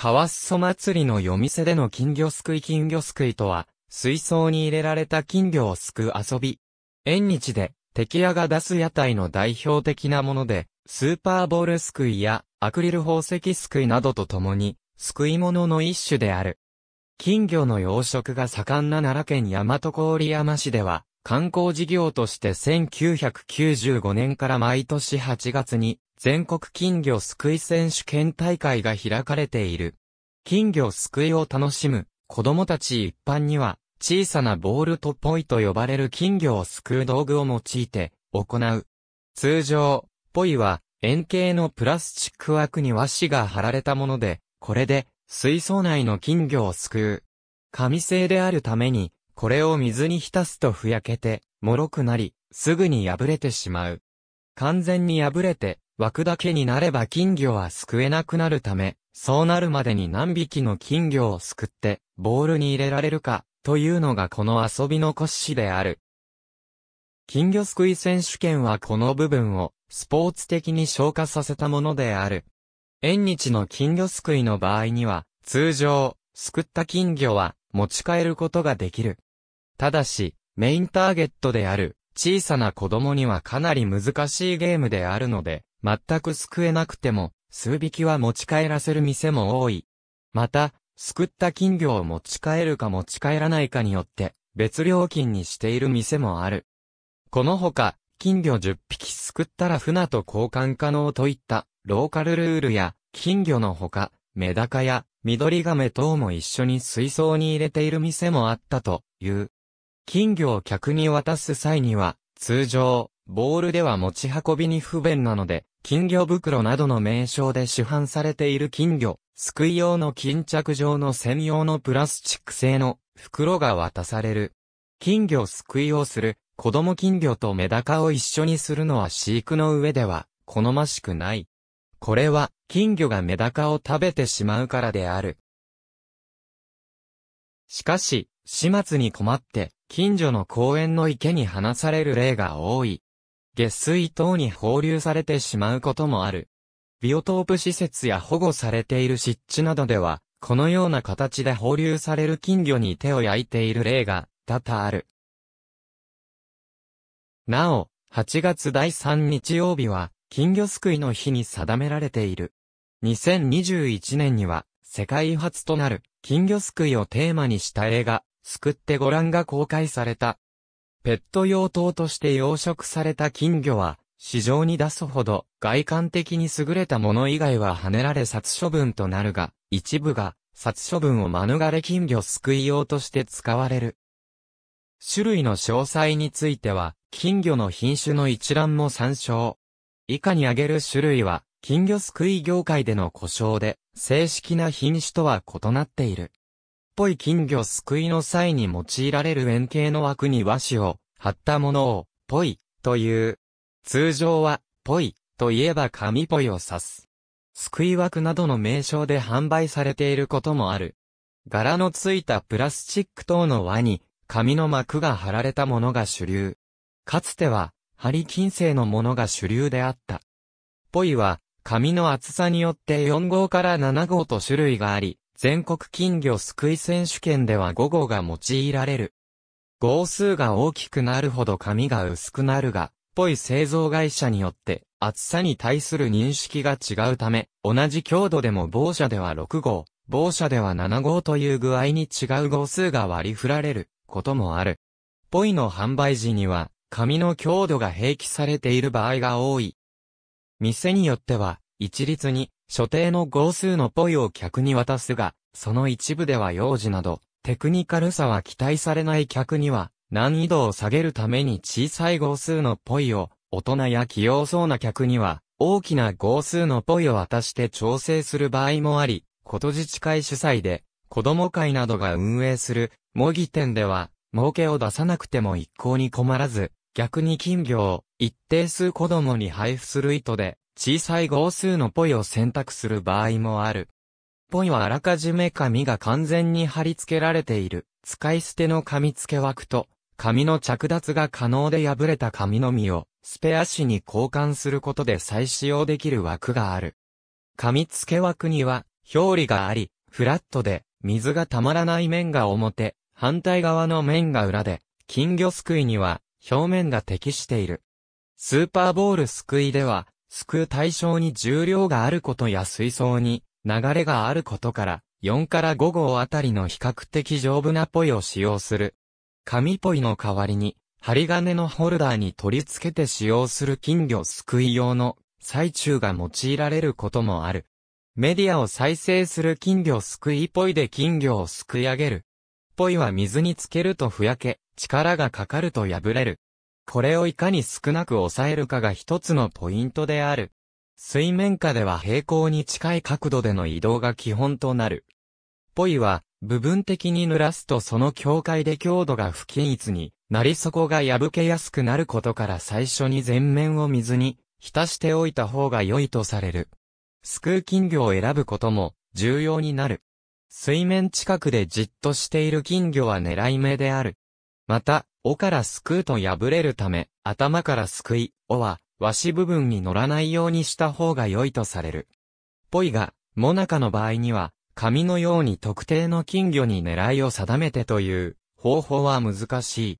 川裾祭りの夜店での金魚すくい金魚すくいとは、水槽に入れられた金魚をすくう遊び。縁日で、敵屋が出す屋台の代表的なもので、スーパーボールすくいや、アクリル宝石すくいなどとともに、すくい物の一種である。金魚の養殖が盛んな奈良県大和郡山市では、観光事業として1995年から毎年8月に全国金魚すくい選手権大会が開かれている。金魚すくいを楽しむ子供たち一般には小さなボールとポイと呼ばれる金魚をすくう道具を用いて行う。通常、ポイは円形のプラスチック枠に和紙が貼られたもので、これで水槽内の金魚をすくう。紙製であるために、これを水に浸すとふやけて、脆くなり、すぐに破れてしまう。完全に破れて、枠だけになれば金魚は救えなくなるため、そうなるまでに何匹の金魚を救って、ボールに入れられるか、というのがこの遊びの骨子である。金魚すくい選手権はこの部分を、スポーツ的に消化させたものである。縁日の金魚すくいの場合には、通常、救った金魚は、持ち帰ることができる。ただし、メインターゲットである、小さな子供にはかなり難しいゲームであるので、全く救えなくても、数匹は持ち帰らせる店も多い。また、救った金魚を持ち帰るか持ち帰らないかによって、別料金にしている店もある。このほか、金魚10匹救ったら船と交換可能といった、ローカルルールや、金魚のほか、メダカや、緑亀等も一緒に水槽に入れている店もあったという。金魚を客に渡す際には、通常、ボールでは持ち運びに不便なので、金魚袋などの名称で市販されている金魚、救い用の巾着状の専用のプラスチック製の袋が渡される。金魚救いをする、子供金魚とメダカを一緒にするのは飼育の上では好ましくない。これは金魚がメダカを食べてしまうからである。しかし、始末に困って、近所の公園の池に放される例が多い。下水等に放流されてしまうこともある。ビオトープ施設や保護されている湿地などでは、このような形で放流される金魚に手を焼いている例が多々ある。なお、8月第3日曜日は、金魚すくいの日に定められている。2021年には、世界初となる金魚すくいをテーマにした映画、すくってご覧が公開された。ペット用等として養殖された金魚は、市場に出すほど外観的に優れたもの以外は跳ねられ殺処分となるが、一部が殺処分を免れ金魚救い用として使われる。種類の詳細については、金魚の品種の一覧も参照。以下に挙げる種類は、金魚救い業界での故障で、正式な品種とは異なっている。ぽい金魚すくいの際に用いられる円形の枠に和紙を貼ったものを、ぽい、という。通常は、ぽい、といえば紙ぽいを指す。すくい枠などの名称で販売されていることもある。柄のついたプラスチック等の輪に、紙の膜が貼られたものが主流。かつては、針金製のものが主流であった。ぽいは、紙の厚さによって4号から7号と種類があり、全国金魚すくい選手権では5号が用いられる。号数が大きくなるほど紙が薄くなるが、ぽい製造会社によって厚さに対する認識が違うため、同じ強度でも某車では6号、某車では7号という具合に違う号数が割り振られることもある。ぽいの販売時には、紙の強度が併記されている場合が多い。店によっては、一律に、所定の号数のポイを客に渡すが、その一部では幼児など、テクニカルさは期待されない客には、難易度を下げるために小さい号数のポイを、大人や器用そうな客には、大きな号数のポイを渡して調整する場合もあり、こと自治会主催で、子供会などが運営する、模擬店では、儲けを出さなくても一向に困らず、逆に金魚を一定数子供に配布する意図で、小さい号数のポイを選択する場合もある。ポイはあらかじめ紙が完全に貼り付けられている、使い捨ての紙付け枠と、紙の着脱が可能で破れた紙のみを、スペア紙に交換することで再使用できる枠がある。紙付け枠には、表裏があり、フラットで、水がたまらない面が表、反対側の面が裏で、金魚すくいには、表面が適している。スーパーボールすくいでは、すくう対象に重量があることや水槽に流れがあることから、4から5号あたりの比較的丈夫なポイを使用する。紙ポイの代わりに、針金のホルダーに取り付けて使用する金魚すくい用の最中が用いられることもある。メディアを再生する金魚すくいポイで金魚をすくい上げる。ポイは水につけるとふやけ、力がかかると破れる。これをいかに少なく抑えるかが一つのポイントである。水面下では平行に近い角度での移動が基本となる。ポイは、部分的に濡らすとその境界で強度が不均一になり底が破けやすくなることから最初に全面を水に浸しておいた方が良いとされる。すくう金魚を選ぶことも重要になる。水面近くでじっとしている金魚は狙い目である。また、尾からすくうと破れるため、頭からすくい、尾は、和紙部分に乗らないようにした方が良いとされる。ポイが、モナカの場合には、紙のように特定の金魚に狙いを定めてという方法は難しい。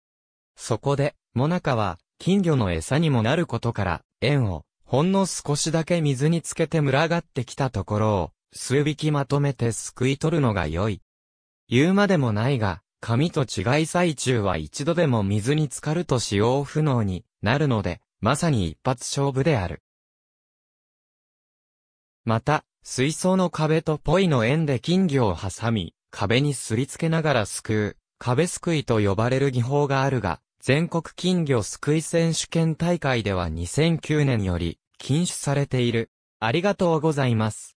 そこで、モナカは金魚の餌にもなることから、縁をほんの少しだけ水につけて群がってきたところを、数匹まとめてすくい取るのが良い。言うまでもないが、紙と違い最中は一度でも水に浸かると使用不能になるので、まさに一発勝負である。また、水槽の壁とポイの縁で金魚を挟み、壁にすりつけながらすくう、壁すくいと呼ばれる技法があるが、全国金魚すくい選手権大会では2009年より禁止されている。ありがとうございます。